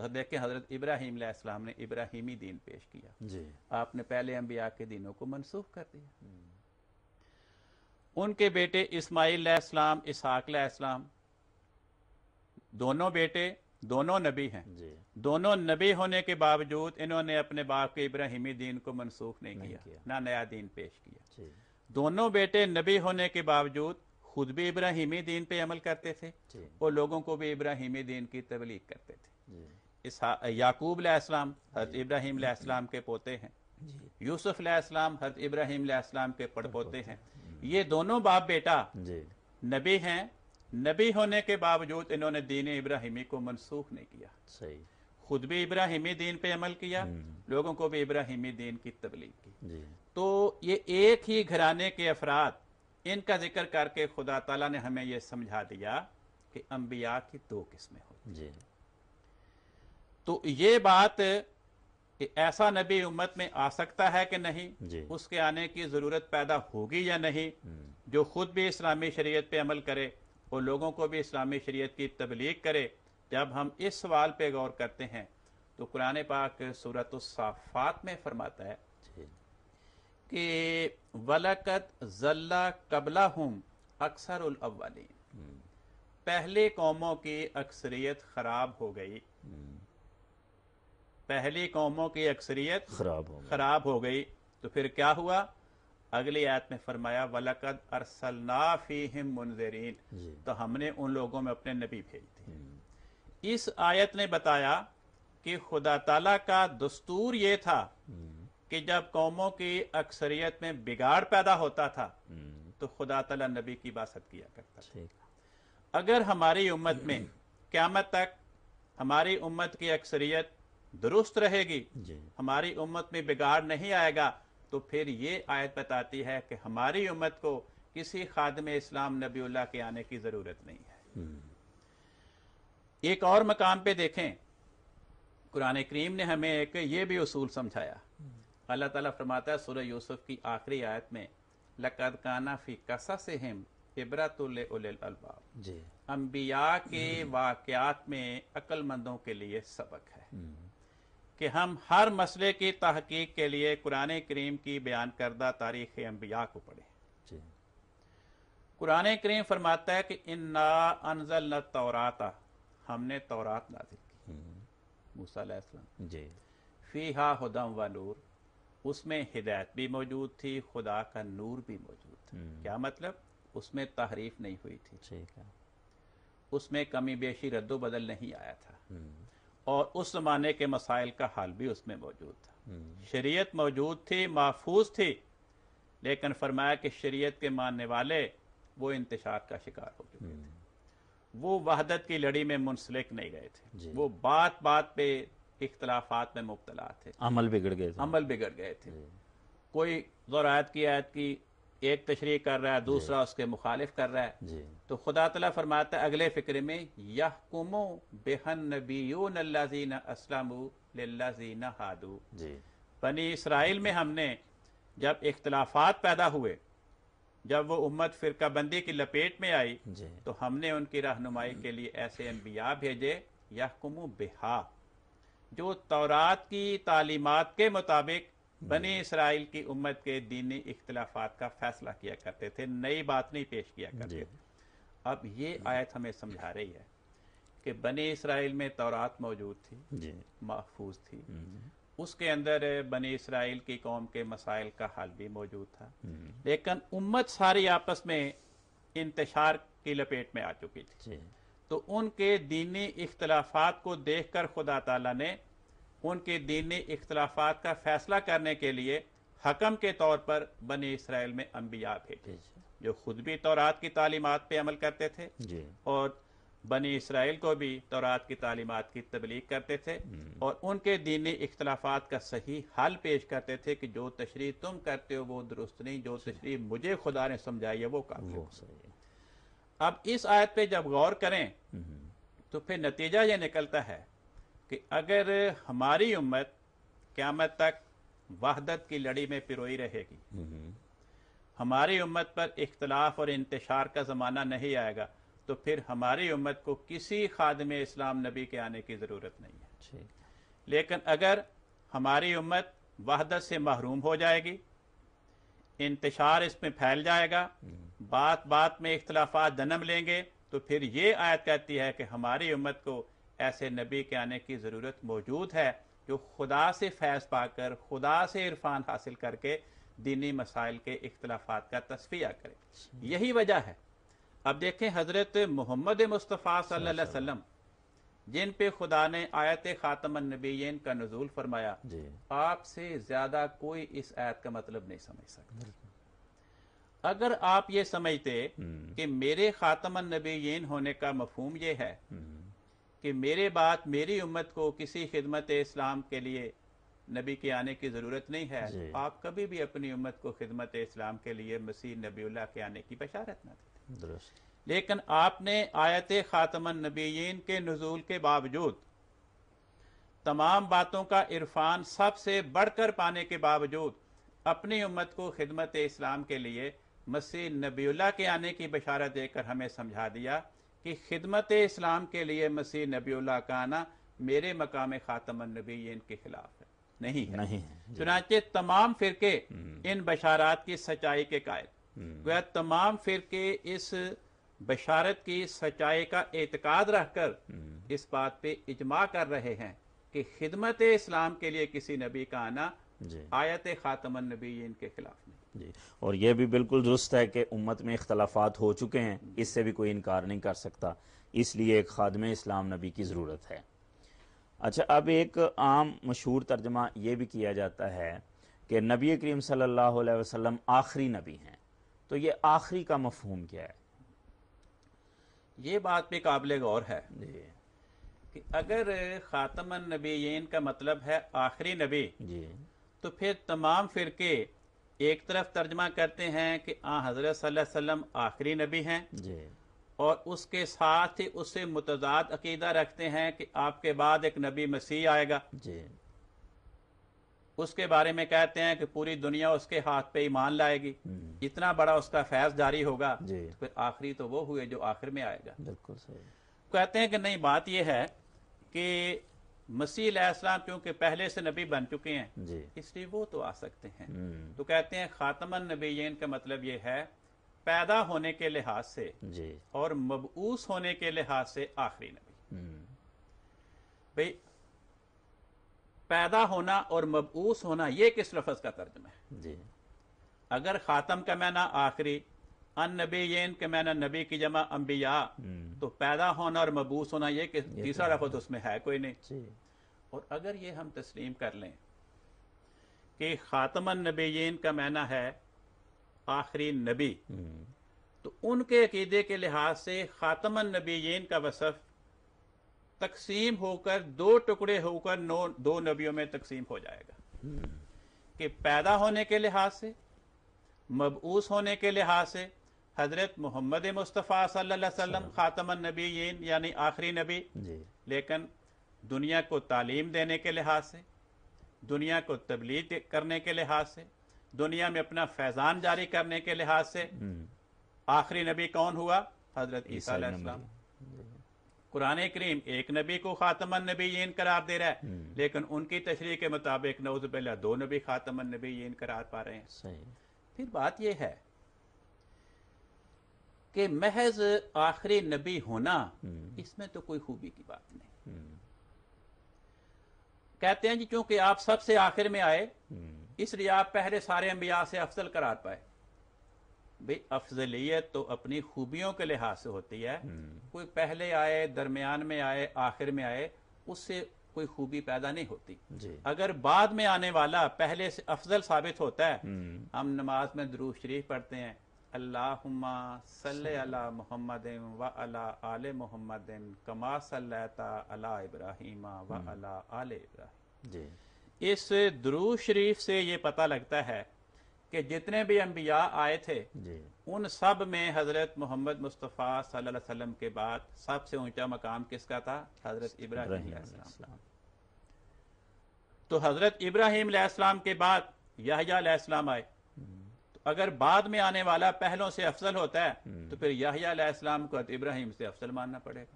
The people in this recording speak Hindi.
देखें हजरत इब्राहिम इस्लाम ने इब्राहिमी दीन पेश किया जी आपने पहले अम्बिया के दिनों को मनसूख कर दिया उनके बेटे इस्माइल इस्लाम इसहाक इस्लाम दोनों बेटे दोनों नबी हैं दोनों नबी होने के बावजूद इन्होंने अपने बाप के इब्राहिमी दीन को मनसूख नहीं, नहीं किया, किया। ना नया दीन पेश किया दोनों बेटे नबी होने के बावजूद खुद भी इब्राहिमी दीन पे अमल करते थे और लोगों को भी इब्राहिमी दीन की तबलीग करते थे याकूब इस्लाम हजरत इब्राहिम इस्लाम के पोते हैं यूसुफ इस्लाम हजरत इब्राहिम इस्लाम के पड़ पोते हैं ये दोनों बाप बेटा नबी हैं नबी होने के बावजूद इन्होंने दीन इब्राहिमी को मनसूख नहीं किया सही खुद भी इब्राहिमी दीन पे अमल किया हम्म। लोगों को भी इब्राहिमी दीन की तबलीग की तो ये एक ही घराने के अफराद इनका जिक्र करके खुदा तला ने हमें यह समझा दिया कि अंबिया की दो किस्में होती हैं तो ये बात कि ऐसा नबी उम्मत में आ सकता है कि नहीं उसके आने की जरूरत पैदा होगी या नहीं हम्म। जो खुद भी इस्लामी शरीयत पे अमल करे और लोगों को भी इस्लामी शरीयत की तबलीग करे जब हम इस सवाल पे गौर करते हैं तो कुरान पाक सूरत साफ़ात में फरमाता है कि वलकत जल्ला कबला हम अक्सर अव्वालीन हम्म। पहले कौमों की अक्सरियत खराब हो गई हम्म। पहली कौमों की अक्सरियत खराब हो खराब हो गई तो फिर क्या हुआ अगली आयत में फरमाया वलकद अरसलनाफी मुनजरीन तो हमने उन लोगों में अपने नबी भेज दिए हम्म। इस आयत ने बताया कि खुदा तला का दस्तूर ये था हम्म। कि जब कौमों की अक्सरियत में बिगाड़ पैदा होता था हम्म। तो खुदा तला नबी की बासत किया करता था अगर हमारी उम्मत में क्यामत तक हमारी उम्मत की अक्सरियत दुरुस्त रहेगी हमारी उम्मत में बिगाड़ नहीं आएगा तो फिर ये आयत बताती है कि हमारी उम्मत को किसी खादम इस्लाम नबीला के आने की जरूरत नहीं है हम्म। एक और मकाम पे देखें कुरान करीम ने हमें एक ये भी उसूल समझाया हम्म। अल्लाह ताला फरमाता है सूर्य यूसुफ की आखिरी आयत में लकद काना फी कसा से हिम इबरत अलबाब अम्बिया के वाकयात में अक्लमंदों के लिए सबक है हम्म। कि हम हर मसले की तहकीक के लिए कुरान करीम की बयान करदा तारीख अम्बिया को पढ़ें कुरान करीम फरमाता है कि ना अनजल न तौराता हमने तौरात नाजिल की हम्म। मूसम जी फी हा हदम व नूर उसमें हिदायत भी मौजूद थी खुदा का नूर भी मौजूद था हम्म। क्या मतलब उसमें तहरीफ नहीं हुई थी ठीक है उसमें कमी बेशी रद्दो बदल नहीं आया था हम्म। और उस ज़माने के मसाइल का हाल भी उसमें मौजूद था हम्म। शरीयत मौजूद थी महफूज थी लेकिन फरमाया कि शरीयत के मानने वाले वो इंतशार का शिकार हो चुके हम्म। थे वो वहदत की लड़ी में मुंसलिक नहीं गए थे वो बात बात पे इख्तलाफात में मुबतला थे अमल बिगड़ गए अमल बिगड़ गए थे कोई जरायत की आयत की एक तशरी कर रहा है दूसरा उसके मुखालिफ कर रहा है तो खुदा तला फरमाता है अगले फिक्र में यहकुमो बेहन नबी असलम असलमीना हादू बनी इसराइल में हमने जब इख्तलाफात पैदा हुए जब वो उम्मत फिरका बंदी की लपेट में आई तो हमने उनकी रहनुमाई के लिए ऐसे अम्बिया भेजे यहकुमो बेहा जो तौरात की तालीमत के मुताबिक बने इसराइल की उम्मत के दीनी इख्तलाफात का फैसला किया करते थे नई बात नहीं पेश किया करते थे अब ये आयत हमें समझा रही है कि बने इसराइल में तौरात मौजूद थी महफूज थी हम्म। उसके अंदर बने इसराइल की कौम के मसाइल का हाल भी मौजूद था हम्म। लेकिन उम्मत सारी आपस में इंतशार की लपेट में आ चुकी थी तो उनके दीनी इख्तलाफात को देखकर खुदा तला ने उनके दीनी इख्तलाफा का फैसला करने के लिए हकम के तौर पर बने इसराइल में अम्बिया भेजे जो खुद भी तौरात की तालीमत पर अमल करते थे और बने इसराइल को भी तोरात की तालीमत की तबलीग करते थे हम्म। और उनके दीनी इख्तलाफा का सही हल पेश करते थे कि जो तशरी तुम करते हो वो दुरुस्त नहीं जो तशरी मुझे खुदा ने समझाई है वो काफी अब इस आयत पे जब गौर करें हम्म। तो फिर नतीजा ये निकलता है कि अगर हमारी उम्मत क्यामत तक वहदत की लड़ी में पिरोई रहेगी हमारी उम्मत पर इख्तलाफ और इंतशार का ज़माना नहीं आएगा तो फिर हमारी उम्मत को किसी खादम इस्लाम नबी के आने की ज़रूरत नहीं है लेकिन अगर हमारी उम्मत वहदत से महरूम हो जाएगी इंतशार इसमें फैल जाएगा हम्म। बात बात में इख्तलाफा जन्म लेंगे तो फिर ये आयत कहती है कि हमारी उम्मत को ऐसे नबी के आने की ज़रूरत मौजूद है जो खुदा से फैज़ पाकर खुदा से इरफान हासिल करके दीनी मसाइल के इख्तलाफा का तस्फिया करे यही वजह है अब देखें हज़रत मोहम्मद मुस्तफ़ा सल्लल्लाहु अलैहि वसल्लम जिन पे खुदा ने आयत ख़ातम नबीन का नजूल फरमाया आपसे ज़्यादा कोई इस आयत का मतलब नहीं समझ सकता अगर आप ये समझते हम्म। कि मेरे ख़ातम नबीन होने का मफहम यह है हम्म। कि मेरे बात मेरी उम्मत को किसी खिदमत इस्लाम के लिए नबी के आने की ज़रूरत नहीं है आप कभी भी अपनी उम्मत को खिदमत इस्लाम के लिए मसीह नबीला के आने की बशारत ना देते लेकिन आपने आयत ख़ातमन नबीन के नजूल के बावजूद तमाम बातों का इरफान सबसे बढ़कर पाने के बावजूद अपनी उम्मत को खिदमत इस्लाम के लिए मसीह नबी के आने की बशारत देकर हमें समझा दिया कि खिदमत इस्लाम के लिए मसीह नबीला का आना मेरे मकाम खातम नबी इनके खिलाफ है नहीं है नहीं चुनाचे तमाम फिरके हम्म। इन बशारात की सच्चाई के कायल वह हम्म। तमाम फिरके इस बशारत की सच्चाई का एतकाद रखकर हम्म। इस बात पे इजमा कर रहे हैं कि खिदमत इस्लाम के लिए किसी नबी का आना आयत खातमन नबी इनके खिलाफ नहीं जी और यह भी बिल्कुल दुरुस्त है कि उम्मत में इख्तलाफात हो चुके हैं इससे भी कोई इनकार नहीं कर सकता इसलिए एक खादम इस्लाम नबी की ज़रूरत है अच्छा अब एक आम मशहूर तर्जमा ये भी किया जाता है कि नबी करीम सल्लल्लाहु अलैहि वसल्लम आखिरी नबी हैं तो ये आखिरी का मफहूम क्या है ये बात भी काबिल गौर है जी कि अगर ख़ातमन नबीन का मतलब है आखिरी नबी जी तो फिर तमाम फिरके एक तरफ तर्जमा करते हैं कि आ हजरत सल्लम आखिरी नबी हैं और उसके साथ ही उससे मुतजाद अकीदा रखते हैं कि आपके बाद एक नबी मसीह आएगा जी उसके बारे में कहते हैं कि पूरी दुनिया उसके हाथ पे ईमान लाएगी हम्म। इतना बड़ा उसका फैज जारी होगा तो फिर आखिरी तो वो हुए जो आखिर में आएगा बिल्कुल सही कहते हैं कि नहीं बात यह है कि मसीह क्योंकि पहले से नबी बन चुके हैं इसलिए वो तो आ सकते हैं हम्म। तो कहते हैं खातमन नबीन का मतलब ये है पैदा होने के लिहाज से और मबूस होने के लिहाज से आखिरी नबी हम्म। भाई पैदा होना और मबूस होना यह किस लफज का तर्जमा है जी अगर खातम का मैना आखिरी अन नबीन के मैंने नबी की जमा अम्बिया हम्म। तो पैदा होना और मबूस होना ये कि तो तीसरा लफत उसमें है कोई नहीं और अगर ये हम तस्लीम कर लें कि ख़ातमन नबीन का मैना है आखिरी नबी हम्म। तो उनके अकीदे के लिहाज से ख़ातमन नबीन का वसफ़ तकसीम होकर दो टुकड़े होकर नौ दो नबियों में तकसीम हो जाएगा हम्म। कि पैदा होने के लिहाज से मबूस होने के लिहाज से हजरत मोहम्मद मुस्तफ़ा सल्लम ख़ातमन यानी आखिरी नबी लेकिन दुनिया को तालीम देने के लिहाज से दुनिया को तबलीग करने के लिहाज से दुनिया में अपना फैज़ान जारी करने के लिहाज से हम्म। आखिरी नबी कौन हुआ हजरत ईसा कुरान करीम एक नबी को नबी यन करार दे रहा है हम्म। लेकिन उनकी तशरी के मुताबिक नवजबिल्ला दो नबी नबी यन करार पा रहे हैं फिर बात यह है कि महज आखिरी नबी होना इसमें तो कोई खूबी की बात नहीं कहते हैं जी क्योंकि आप सबसे आखिर में आए इसलिए आप पहले सारे अंबिया से अफजल करार पाए भाई अफजलियत तो अपनी खूबियों के लिहाज से होती है कोई पहले आए दरमियान में आए आखिर में आए उससे कोई खूबी पैदा नहीं होती अगर बाद में आने वाला पहले से अफजल साबित होता है हम नमाज में दरूज शरीफ पढ़ते हैं अल्लाहुम्मा सल्ले अला मोहम्मद व अला आले मोहम्मद कमा अला इब्राहिम व हम्म। अला आले इब्राहिम इस द्रू शरीफ से ये पता लगता है कि जितने भी अम्बिया आए थे उन सब में हजरत मोहम्मद मुस्तफ़ा सल्लल्लाहु अलैहि वसल्लम के बाद सबसे ऊंचा मकाम किसका था हजरत इब्राहिम तो हजरत इब्राहिम के बाद यहाजा आए अगर बाद में आने वाला पहलों से अफसल होता है हम्म। तो फिर याहिया को इब्राहिम से अफसल मानना पड़ेगा